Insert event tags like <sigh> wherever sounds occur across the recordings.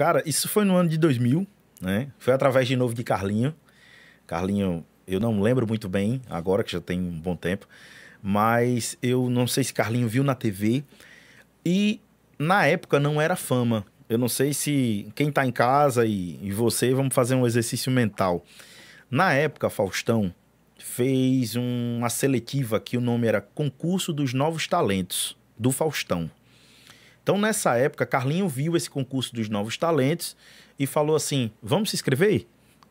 Cara, isso foi no ano de 2000, né? Foi através de novo de Carlinho. Carlinho, eu não lembro muito bem, agora que já tem um bom tempo, mas eu não sei se Carlinho viu na TV. E na época não era fama. Eu não sei se quem está em casa e, e você, vamos fazer um exercício mental. Na época, Faustão fez uma seletiva que o nome era Concurso dos Novos Talentos, do Faustão. Então, nessa época, Carlinho viu esse concurso dos novos talentos e falou assim: vamos se inscrever?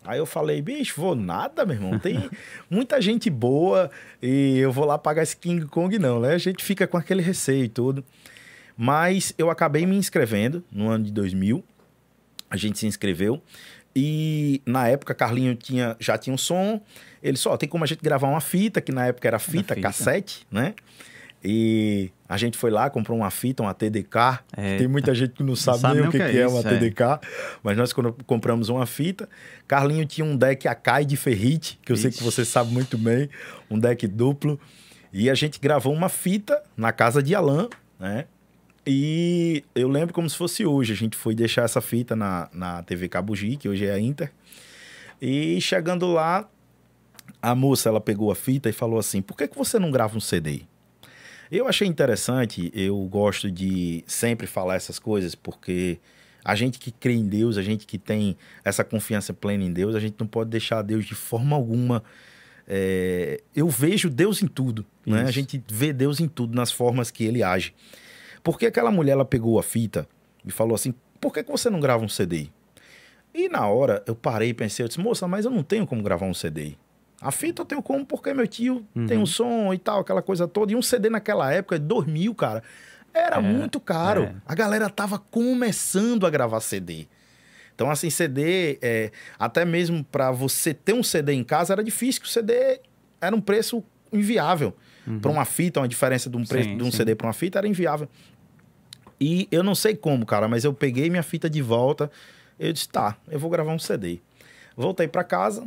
Aí eu falei, bicho, vou nada, meu irmão. Tem <laughs> muita gente boa e eu vou lá pagar esse King Kong, não, né? A gente fica com aquele receio e tudo. Mas eu acabei me inscrevendo no ano de 2000. A gente se inscreveu. E na época, Carlinho tinha, já tinha um som. Ele só, tem como a gente gravar uma fita, que na época era fita, fita. cassete, né? E a gente foi lá, comprou uma fita, uma TDK. É, Tem muita gente que não sabe, não sabe nem o que, que, é, é uma é. TDK. Mas nós compramos uma fita. Carlinho tinha um deck Akai de ferrite, que eu Ixi. sei que você sabe muito bem. Um deck duplo. E a gente gravou uma fita na casa de Alain, né? E eu lembro como se fosse hoje. A gente foi deixar essa fita na, na TV Cabugi, que hoje é a Inter. E chegando lá, a moça, ela pegou a fita e falou assim, por que, que você não grava um CD? Eu achei interessante, eu gosto de sempre falar essas coisas, porque a gente que crê em Deus, a gente que tem essa confiança plena em Deus, a gente não pode deixar Deus de forma alguma. É... eu vejo Deus em tudo, né? A gente vê Deus em tudo, nas formas que ele age. Porque aquela mulher, ela pegou a fita e falou assim: por que, que você não grava um CD? E na hora eu parei e pensei, eu disse, moça, mas eu não tenho como gravar um CD. A fita então eu tenho como porque meu tio uhum. tem um som e tal, aquela coisa toda. E um CD naquela época, 2000, cara, era é, muito caro. É. A galera tava começando a gravar CD. Então, assim, CD, é, até mesmo para você ter um CD em casa, era difícil, porque o CD era um preço inviável. Uhum. Para uma fita, uma diferença de um, preço, sim, de um CD para uma fita era inviável. E eu não sei como, cara, mas eu peguei minha fita de volta. Eu disse, tá, eu vou gravar um CD. Voltei para casa,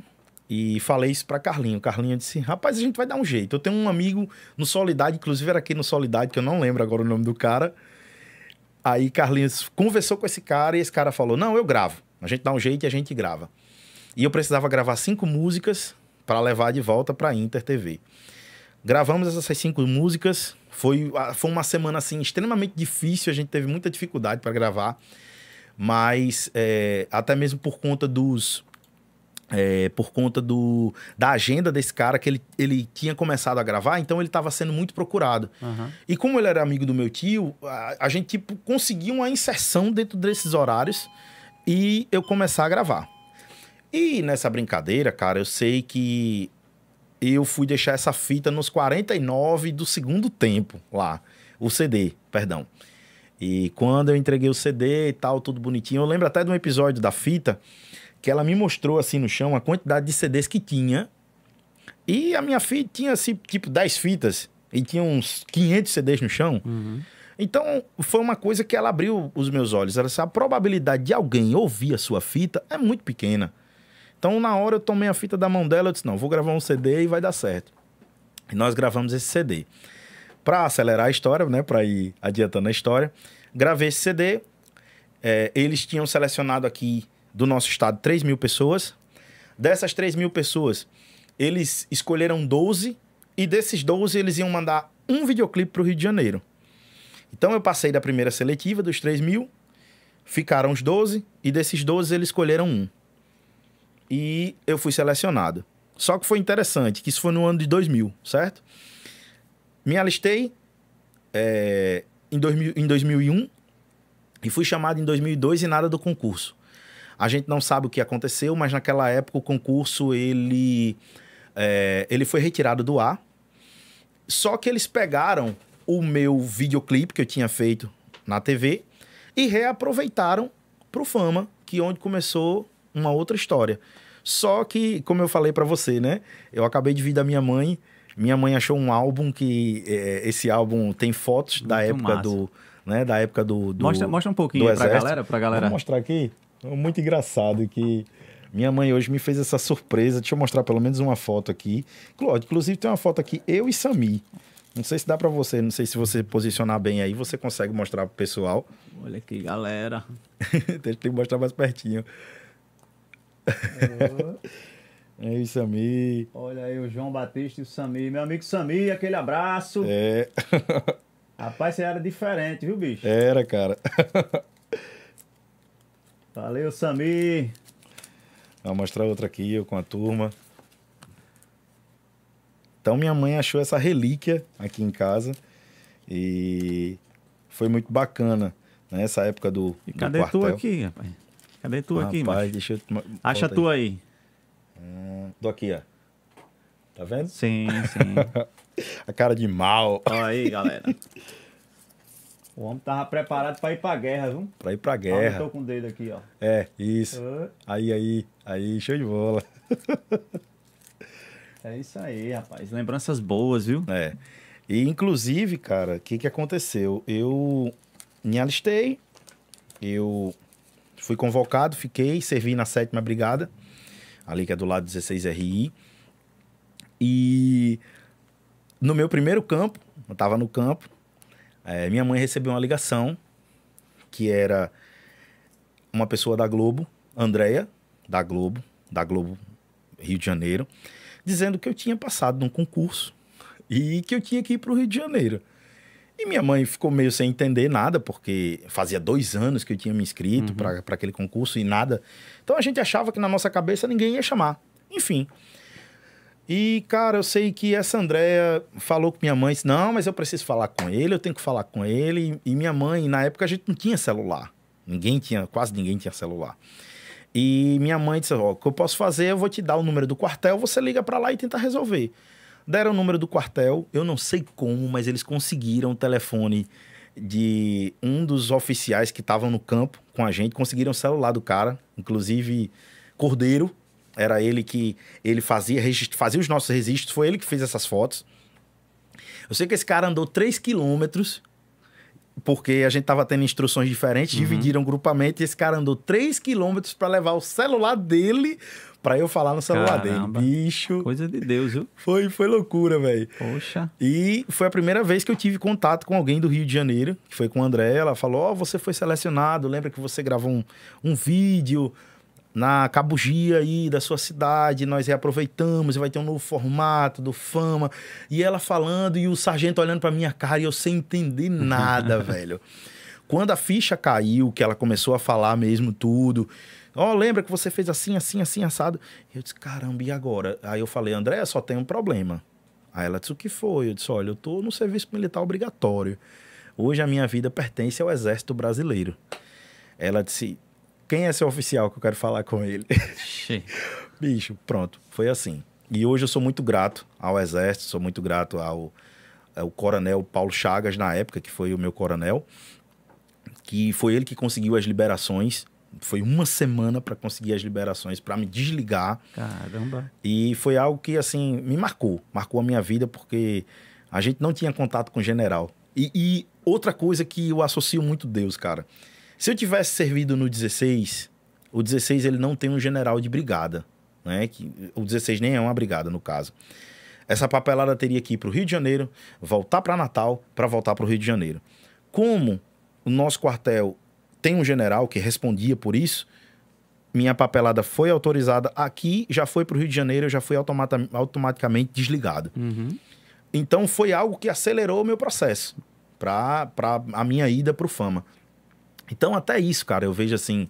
e falei isso para Carlinho. Carlinho disse: rapaz, a gente vai dar um jeito. Eu tenho um amigo no Solidade, inclusive era aqui no Solidade, que eu não lembro agora o nome do cara. Aí Carlinhos conversou com esse cara e esse cara falou: não, eu gravo. A gente dá um jeito e a gente grava. E eu precisava gravar cinco músicas para levar de volta para Inter TV. Gravamos essas cinco músicas. Foi, foi uma semana assim extremamente difícil. A gente teve muita dificuldade para gravar, mas é, até mesmo por conta dos é, por conta do, da agenda desse cara que ele, ele tinha começado a gravar, então ele estava sendo muito procurado. Uhum. E como ele era amigo do meu tio, a, a, gente tipo, conseguiu uma inserção dentro desses horários e eu começar a gravar. E nessa brincadeira, cara, eu sei que eu fui deixar essa fita nos 49 do segundo tempo lá, o CD, perdão. E quando eu entreguei o CD e tal, tudo bonitinho, eu lembro até de um episódio da fita que ela me mostrou assim no chão a quantidade de CDs que tinha. E a minha filha tinha assim, tipo 10 fitas e tinha uns 500 CDs no chão. Uhum. Então, foi uma coisa que ela abriu os meus olhos. Ela disse, a probabilidade de alguém ouvir a sua fita é muito pequena. Então, na hora eu tomei a fita da mão dela, e disse, não, vou gravar um CD e vai dar certo. E nós gravamos esse CD. Para acelerar a história, né, para ir adiantando a história, gravei esse CD. É, eles tinham selecionado aqui do nosso estado 3 mil pessoas. Dessas 3 mil pessoas, eles escolheram 12 e desses 12 eles iam mandar um videoclipe para o Rio de Janeiro. Então eu passei da primeira seletiva dos 3 mil, ficaram os 12 e desses 12 eles escolheram um. E eu fui selecionado. Só que foi interessante, que isso foi no ano de 2000, certo? Me alistei é, em, 2000, em 2001 e fui chamado em 2002 e nada do concurso. A gente não sabe o que aconteceu, mas naquela época o concurso ele, é, ele foi retirado do ar. Só que eles pegaram o meu videoclipe que eu tinha feito na TV e reaproveitaram pro Fama, que é onde começou uma outra história. Só que, como eu falei para você, né? Eu acabei de vir da minha mãe. Minha mãe achou um álbum que é, esse álbum tem fotos Muito da época massa. do, né, da época do, do mostra, mostra um pouquinho pra galera, pra galera. Vou mostrar aqui muito engraçado que minha mãe hoje me fez essa surpresa. Deixa eu mostrar pelo menos uma foto aqui. Claudio, inclusive tem uma foto aqui, eu e Sami. Não sei se dá para você, não sei se você posicionar bem aí, você consegue mostrar pro pessoal. Olha que galera. <laughs> que mostrar mais pertinho. É isso, <laughs> Sami Olha aí o João Batista e o Sami Meu amigo Sami aquele abraço. É. <laughs> Rapaz, você era diferente, viu, bicho? Era, cara. Valeu, Samir. Vou mostrar outra aqui, eu com a turma. Então, minha mãe achou essa relíquia aqui em casa e foi muito bacana nessa né? época do. E cadê do tu aqui, rapaz? Cadê tu ah, aqui, rapaz? Deixa eu... Acha tu aí. aí. Hum, do aqui, ó. Tá vendo? Sim, sim. <laughs> a cara de mal. Olha aí, galera. <laughs> O homem tava preparado para ir para guerra, viu? para ir para ah, guerra. Ah, eu tô com o dedo aqui, ó. É, isso. Uh. Aí, aí, aí, show de bola. <laughs> é isso aí, rapaz. Lembranças boas, viu? É. E, inclusive, cara, o que que aconteceu? Eu me alistei, eu fui convocado, fiquei, servi na sétima brigada, ali que é do lado 16RI. E no meu primeiro campo, eu tava no campo, é, minha mãe recebeu uma ligação que era uma pessoa da Globo, Andréia, da Globo, da Globo Rio de Janeiro, dizendo que eu tinha passado num concurso e que eu tinha que ir para o Rio de Janeiro. E minha mãe ficou meio sem entender nada, porque fazia dois anos que eu tinha me inscrito uhum. para aquele concurso e nada. Então a gente achava que na nossa cabeça ninguém ia chamar. Enfim, e, cara, eu sei que essa Andréia falou com minha mãe, disse, não, mas eu preciso falar com ele, eu tenho que falar com ele. E minha mãe, na época, a gente não tinha celular. Ninguém tinha, quase ninguém tinha celular. E minha mãe disse, ó, o que eu posso fazer, eu vou te dar o número do quartel, você liga para lá e tenta resolver. Deram o número do quartel, eu não sei como, mas eles conseguiram o telefone de um dos oficiais que estavam no campo com a gente, conseguiram o celular do cara, inclusive Cordeiro, era ele que ele fazia, registro, fazia os nossos registros, foi ele que fez essas fotos. Eu sei que esse cara andou 3 quilômetros, porque a gente tava tendo instruções diferentes, uhum. dividiram grupamente, e esse cara andou 3 quilômetros para levar o celular dele para eu falar no celular Caramba. dele. Bicho. Coisa de Deus, viu? Foi, foi loucura, velho. Poxa. E foi a primeira vez que eu tive contato com alguém do Rio de Janeiro, que foi com o André. Ela falou: Ó, oh, você foi selecionado, lembra que você gravou um, um vídeo na cabugia aí da sua cidade, nós reaproveitamos, vai ter um novo formato do Fama. E ela falando e o sargento olhando para minha cara e eu sem entender <laughs> nada, velho. Quando a ficha caiu, que ela começou a falar mesmo tudo, ó, oh, lembra que você fez assim, assim, assim, assado. Eu disse, caramba, e agora? Aí eu falei, André, só tem um problema. Aí ela disse, o que foi? Eu disse, olha, eu tô no serviço militar obrigatório. Hoje a minha vida pertence ao Exército Brasileiro. Ela disse, quem é seu oficial que eu quero falar com ele? <laughs> Bicho, pronto, foi assim. E hoje eu sou muito grato ao Exército, sou muito grato ao, ao coronel Paulo Chagas, na época, que foi o meu coronel, que foi ele que conseguiu as liberações foi uma semana para conseguir as liberações, para me desligar. Caramba. E foi algo que, assim, me marcou. Marcou a minha vida, porque a gente não tinha contato com o general. E, e outra coisa que eu associo muito Deus, cara. Se eu tivesse servido no 16, o 16 ele não tem um general de brigada, né? Que, o 16 nem é uma brigada, no caso. Essa papelada teria que ir para o Rio de Janeiro, voltar para Natal, para voltar para o Rio de Janeiro. Como o nosso quartel tem um general que respondia por isso, minha papelada foi autorizada aqui, já foi para o Rio de Janeiro, já foi automata, automaticamente desligado. Uhum. Então foi algo que acelerou o meu processo para a minha ida para o Fama. Então, até isso, cara, eu vejo assim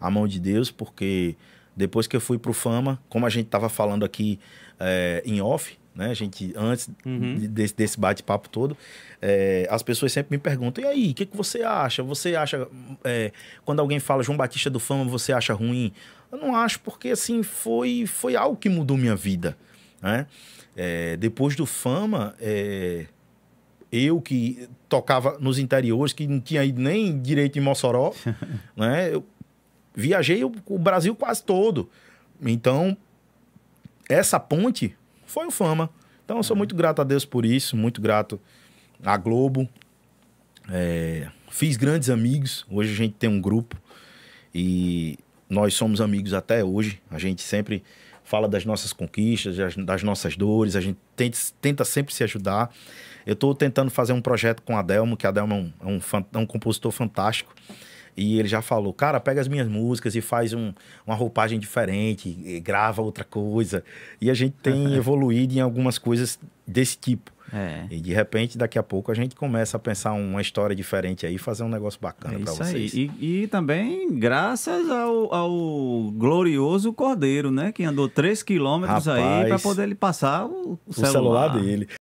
a mão de Deus, porque depois que eu fui pro Fama, como a gente tava falando aqui é, em off, né? A gente, antes uhum. desse, desse bate-papo todo, é, as pessoas sempre me perguntam: e aí, o que, que você acha? Você acha. É, quando alguém fala João Batista do Fama, você acha ruim? Eu não acho, porque assim, foi, foi algo que mudou minha vida. Né? É, depois do Fama, eu que tocava nos interiores, que não tinha ido nem direito em Mossoró, <laughs> né? Eu viajei o, Brasil quase todo. Então, essa ponte foi o Fama. Então, eu sou uhum. muito grato a Deus por isso, muito grato à Globo. É, fiz grandes amigos. Hoje a gente tem um grupo e nós somos amigos até hoje. A gente sempre fala das nossas conquistas, das, das nossas dores, a gente tenta, tenta sempre se ajudar. Eu estou tentando fazer um projeto com a Delmo, que a Delmo é um, é um, é um compositor fantástico. E ele já falou, cara, pega as minhas músicas e faz um, uma roupagem diferente, grava outra coisa. E a gente tem <laughs> evoluído em algumas coisas desse tipo. É. E de repente, daqui a pouco, a gente começa a pensar uma história diferente aí, fazer um negócio bacana é para vocês. Aí. E, e, também graças ao, ao, glorioso Cordeiro, né? Que andou 3 quilômetros aí para poder ele passar o, o celular. celular dele.